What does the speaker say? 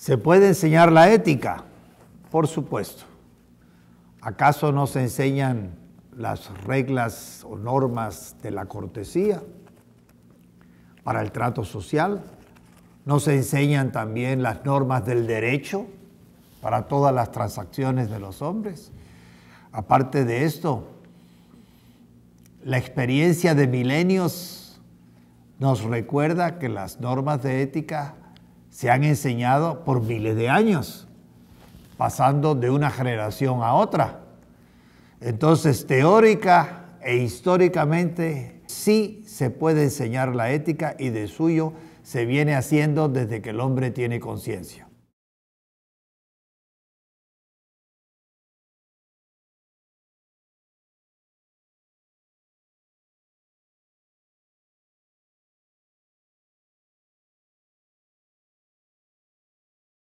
¿Se puede enseñar la ética? Por supuesto. ¿Acaso no se enseñan las reglas o normas de la cortesía para el trato social? ¿No se enseñan también las normas del derecho para todas las transacciones de los hombres? Aparte de esto, la experiencia de milenios nos recuerda que las normas de ética se han enseñado por miles de años, pasando de una generación a otra. Entonces, teórica e históricamente sí se puede enseñar la ética y de suyo se viene haciendo desde que el hombre tiene conciencia.